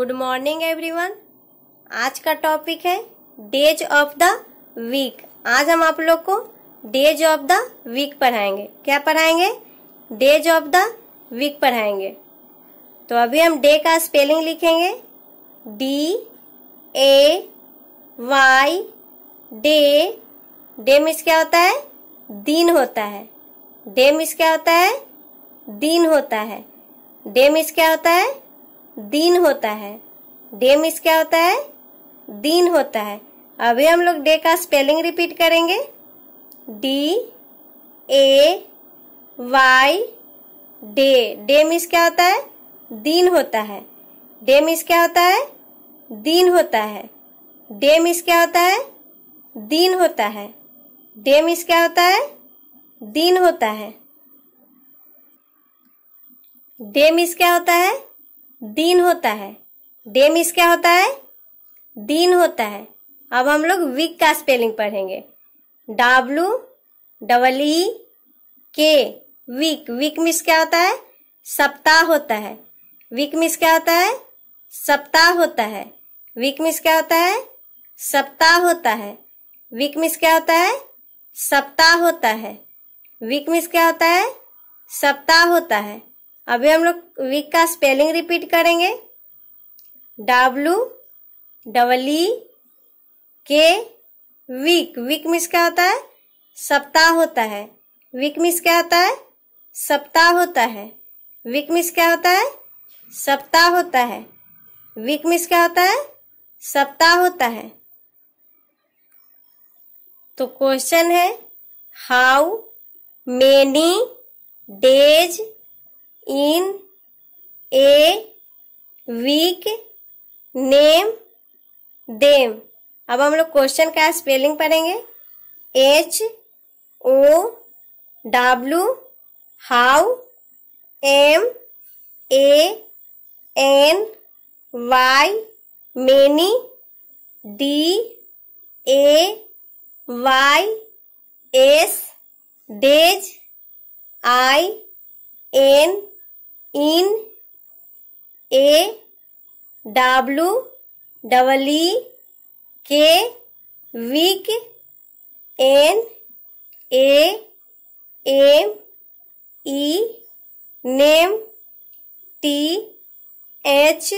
Good morning everyone आज का topic है डेज ऑफ द वीक आज हम आप लोग को डेज ऑफ द वीक पढ़ाएंगे क्या पढ़ाएंगे डेज ऑफ द वीक पढ़ाएंगे तो अभी हम डे का स्पेलिंग लिखेंगे D A Y day day means क्या होता है दिन होता है डे मिस क्या होता है दिन होता है डे मिस क्या होता है दिन होता है डे मिस क्या होता है दिन होता है अभी हम लोग डे का स्पेलिंग रिपीट करेंगे D A Y day day means क्या होता है दिन होता है डे मिस क्या होता है दिन होता है डे मिस क्या होता है दिन होता है डे मिस क्या होता है दिन होता है डे मिस क्या होता है दिन होता है डे मिस क्या होता है दिन होता है अब हम लोग वीक का स्पेलिंग पढ़ेंगे W double E K week week miss क्या होता है सप्ताह होता है वीक मिस क्या होता है सप्ताह होता है वीक मिस क्या होता है सप्ताह होता है वीक मिस क्या होता है सप्ताह होता है वीक मिस क्या होता है सप्ताह होता है अभी हम लोग वीक का स्पेलिंग रिपीट करेंगे W double E K week week miss क्या होता है सप्ताह होता है वीक मिस क्या होता है सप्ताह होता है वीक मिस क्या होता है सप्ताह होता है वीक मिस क्या होता है सप्ताह होता है तो क्वेश्चन है how many days in a week name them अब हम लोग क्वेश्चन का स्पेलिंग पढ़ेंगे H O W how M A N Y many D A Y S days I N in A W double E K week N A M E name T H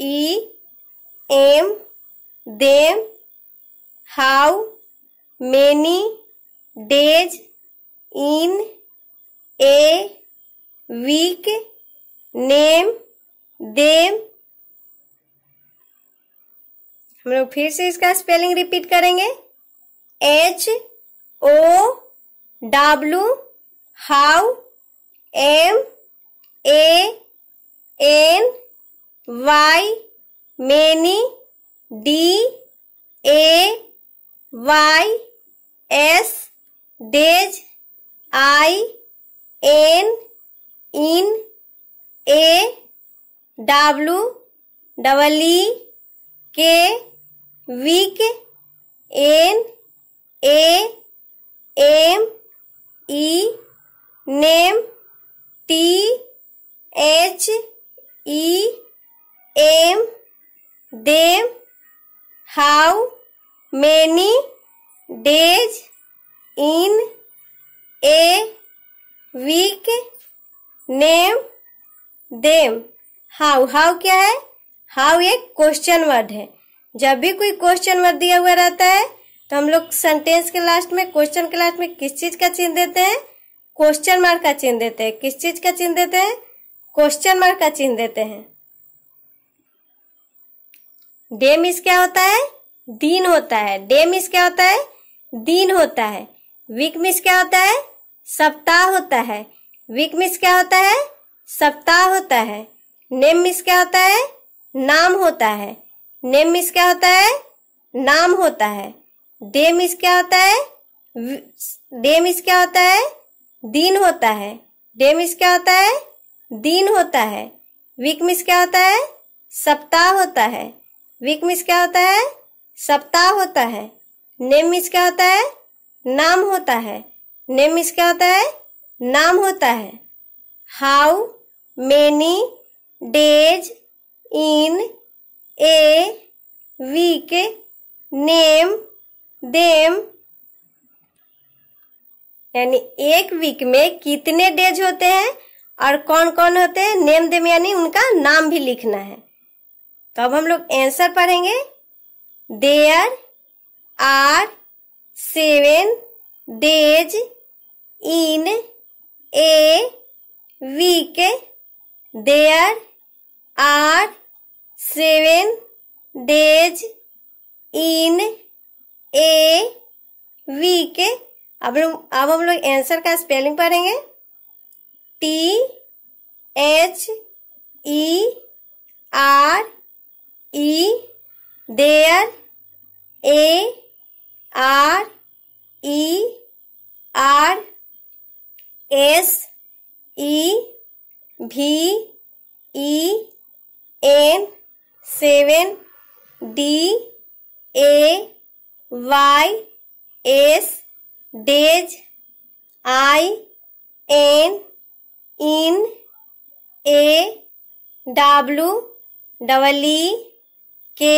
E M them how many days in a week name them हम लोग फिर से इसका spelling repeat करेंगे H O W how M A N Y many D A Y S days I N in A W double E K week N A M E name T H E M them how many days in a week name them how how क्या है how एक question word है जब भी कोई question word दिया हुआ रहता है तो हम लोग सेंटेंस के लास्ट में क्वेश्चन के लास्ट में किस चीज का चिन्ह देते हैं क्वेश्चन मार्क का चिन्ह देते हैं किस चीज का चिन्ह देते हैं क्वेश्चन मार्क का चिन्ह देते हैं डे मीस क्या होता है दिन होता है डे इज क्या होता है दिन होता है वीक मिस क्या होता है सप्ताह होता है वीक मिस क्या होता है सप्ताह होता है नेम मिस क्या होता है नाम होता है नेम मिस क्या होता है नाम होता है डे मिस क्या होता है डे मिस क्या होता है दिन होता है डे मिस क्या होता है दिन होता है वीक मिस क्या होता है सप्ताह होता है वीक मिस क्या होता है सप्ताह होता है नेम मिस क्या होता है नाम होता है नेम मिस क्या होता है नाम होता है how many days in a week name them यानी एक वीक में कितने डेज होते हैं और कौन कौन होते हैं नेम देम यानी उनका नाम भी लिखना है तो अब हम लोग आंसर पढ़ेंगे there are seven days in a week. There are seven days in a week अब अब हम लोग आंसर का स्पेलिंग पढ़ेंगे T H E R E there A R E are S E V E N seven D A Y S days I N in A W double E K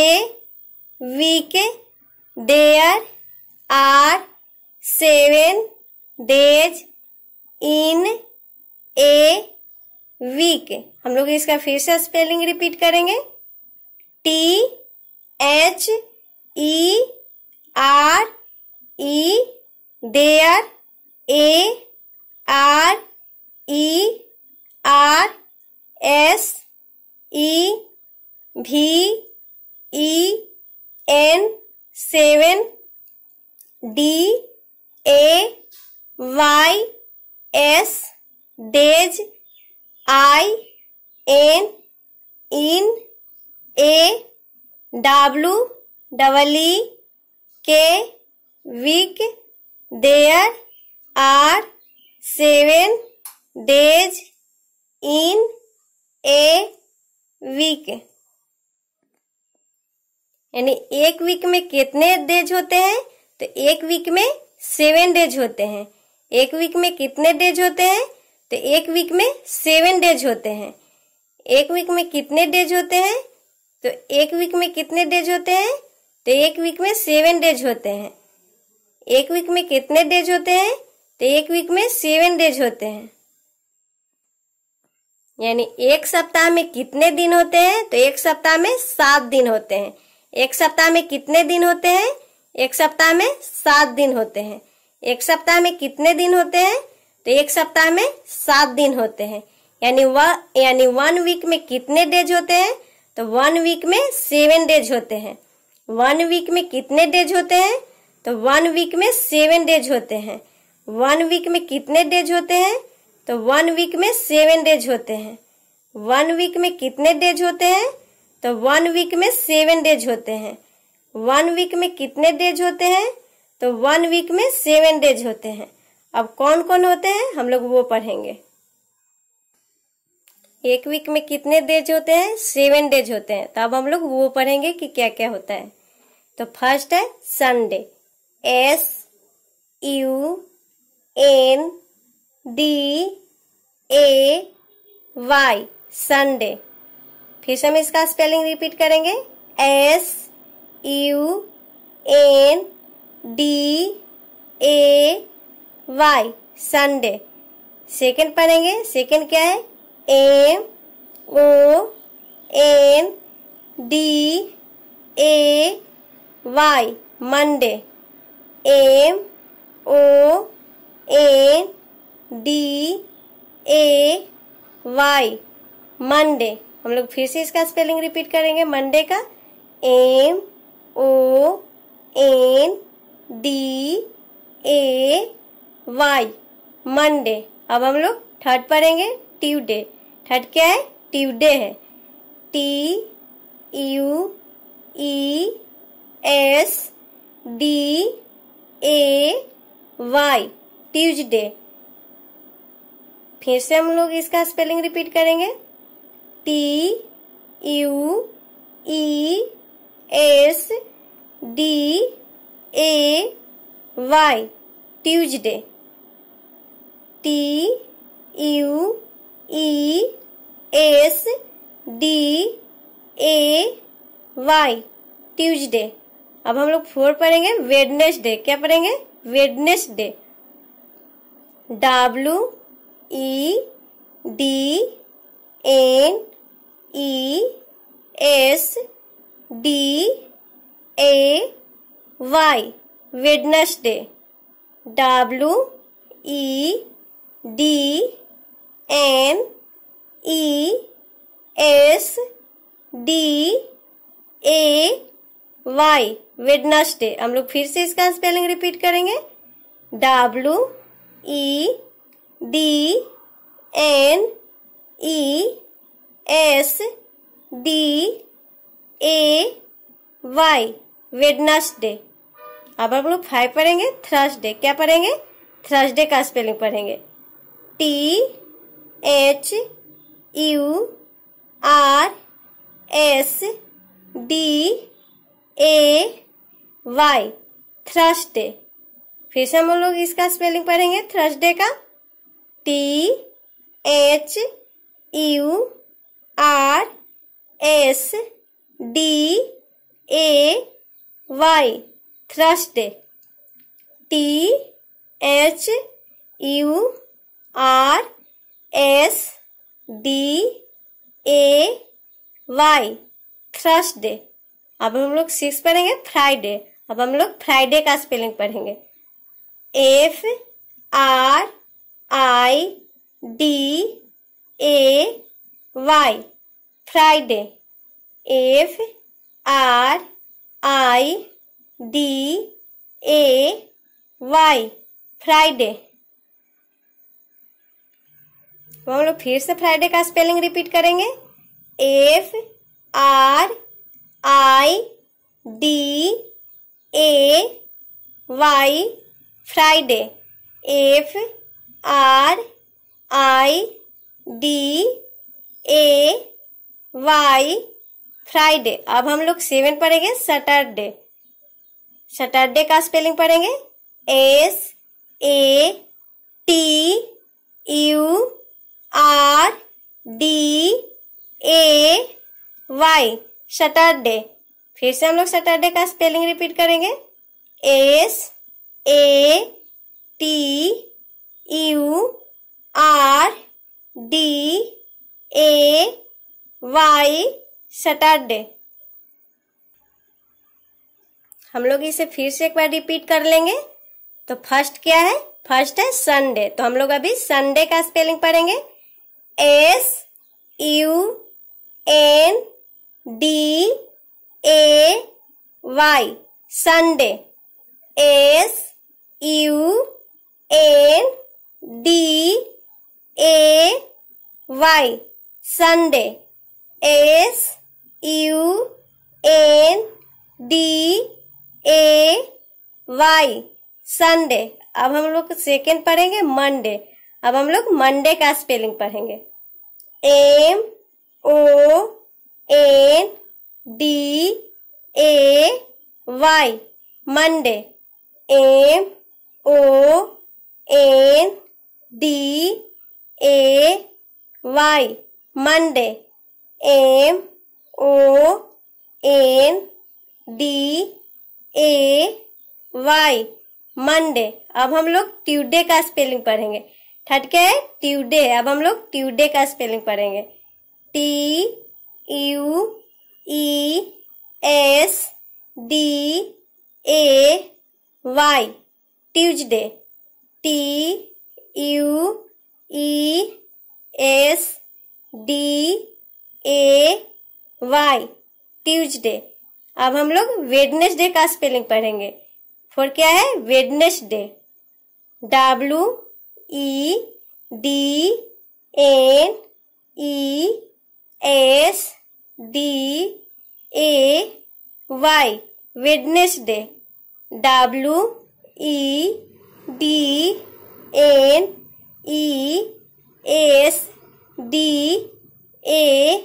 week there are seven days in a week हम लोग इसका फिर से spelling repeat करेंगे T H E R E there A R E are S E V E N seven D A Y S days I N in A W double E K week there are seven days in a week यानी एक week में कितने days होते हैं तो एक week में seven days होते हैं एक वीक में कितने डेज होते हैं तो एक वीक में सेवन डेज होते हैं एक वीक में कितने डेज होते हैं तो एक वीक में कितने डेज होते हैं तो एक वीक में सेवन डेज होते हैं एक वीक में कितने डेज होते हैं तो एक वीक में सेवन डेज होते हैं यानी एक सप्ताह में कितने दिन होते हैं तो एक सप्ताह में सात दिन होते हैं एक सप्ताह में कितने दिन होते हैं एक सप्ताह में सात दिन होते हैं एक सप्ताह में कितने दिन होते हैं तो एक सप्ताह में सात दिन होते हैं यानी यानी वन वीक में कितने डेज होते हैं तो वन वीक में सेवन डेज होते हैं वन वीक में कितने डेज होते हैं तो वन वीक में सेवन डेज होते हैं वन वीक में कितने डेज होते हैं तो वन वीक में सेवन डेज होते हैं वन वीक में कितने डेज होते हैं तो वन वीक में सेवन डेज होते हैं वन वीक में कितने डेज होते हैं तो वन वीक में सेवन डेज होते हैं अब कौन कौन होते हैं हम लोग वो पढ़ेंगे एक वीक में कितने डेज होते हैं सेवन डेज होते हैं तो अब हम लोग वो पढ़ेंगे कि क्या क्या होता है तो फर्स्ट है Sunday S U N D A Y Sunday फिर से हम इसका स्पेलिंग रिपीट करेंगे S U N D A Y Sunday second पढ़ेंगे सेकेंड क्या है M O N D A Y Monday M O N D A Y Monday हम लोग फिर से इसका स्पेलिंग रिपीट करेंगे मंडे का M O N D A Y Monday अब हम लोग थर्ड पढ़ेंगे ट्यूडे थर्ड क्या है ट्यूडे है T U E S D A Y Tuesday फिर से हम लोग इसका स्पेलिंग रिपीट करेंगे T U E S D A Y Tuesday T U E S D A Y Tuesday अब हम लोग फोर पढ़ेंगे वेडनेसडे क्या पढ़ेंगे Wednesday W E D N E S D A Y Wednesday W E D N E S D A Y Wednesday हम लोग फिर से इसका स्पेलिंग रिपीट करेंगे W E D N E S D A Y Wednesday अब आप लोग five पढ़ेंगे थर्सडे क्या पढ़ेंगे थर्सडे का स्पेलिंग पढ़ेंगे T H U R S D A Y Thursday फिर से हम लोग इसका स्पेलिंग पढ़ेंगे थर्सडे का T H U R S D A Y Thursday T H U R S D A Y Thursday अब हम लोग सिक्स पढ़ेंगे फ्राइडे अब हम लोग फ्राइडे का स्पेलिंग पढ़ेंगे F R I D A Y Friday F R I D A Y Friday हम लोग फिर से फ्राइडे का स्पेलिंग रिपीट करेंगे F R I D A Y Friday F R I D A Y Friday अब हम लोग seven पढ़ेंगे सैटरडे सैटरडे का स्पेलिंग पढ़ेंगे S A T U R D A Y Saturday फिर से हम लोग सैटरडे का स्पेलिंग रिपीट करेंगे S A T U R D A Y Saturday हम लोग इसे फिर से एक बार रिपीट कर लेंगे तो फर्स्ट क्या है फर्स्ट है संडे तो हम लोग अभी संडे का स्पेलिंग पढ़ेंगे S U N D A Y Sunday S U N D A Y Sunday S U N D A Y Sunday अब हम लोग सेकेंड पढ़ेंगे मंडे अब हम लोग मंडे का स्पेलिंग पढ़ेंगे M O N D A Y Monday M O N D A Y Monday M O N D A Y Monday अब हम लोग ट्यूडे का स्पेलिंग पढ़ेंगे ठट के है ट्यूडे अब हम लोग ट्यूडे का स्पेलिंग पढ़ेंगे T U E S D A Y Tuesday T U E S D A Y Tuesday अब हम लोग वेडनेसडे का स्पेलिंग पढ़ेंगे फोर क्या है Wednesday W E D N E S D A Y Wednesday W E D N E S D A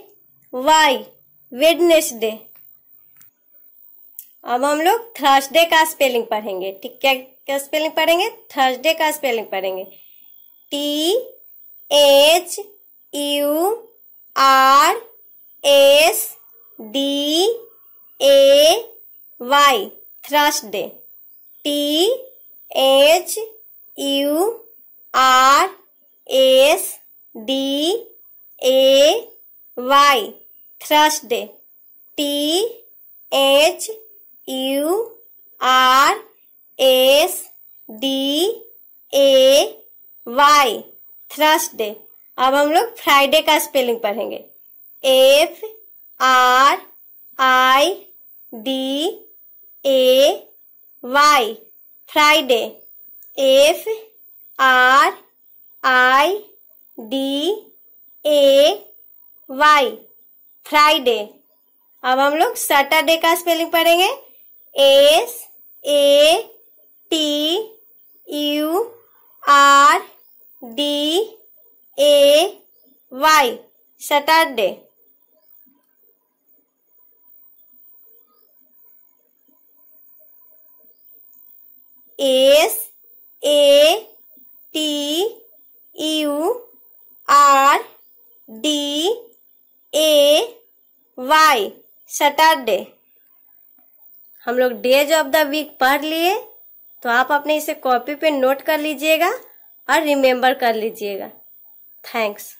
Y Wednesday अब हम लोग थर्सडे का स्पेलिंग पढ़ेंगे ठीक क्या क्या स्पेलिंग पढ़ेंगे थर्सडे का स्पेलिंग पढ़ेंगे T H U R S D A Y Thursday T H U R S D A Y Thursday T H U R S D A Y Thursday अब हम लोग फ्राइडे का spelling पढ़ेंगे F R I D A Y Friday F R I D A Y Friday अब हम लोग Saturday का spelling पढ़ेंगे S A T U R D A Y Saturday S A T U R D A Y Saturday हम लोग days of the week पढ़ लिए तो आप अपने इसे कॉपी पे नोट कर लीजिएगा और रिमेम्बर कर लीजिएगा थैंक्स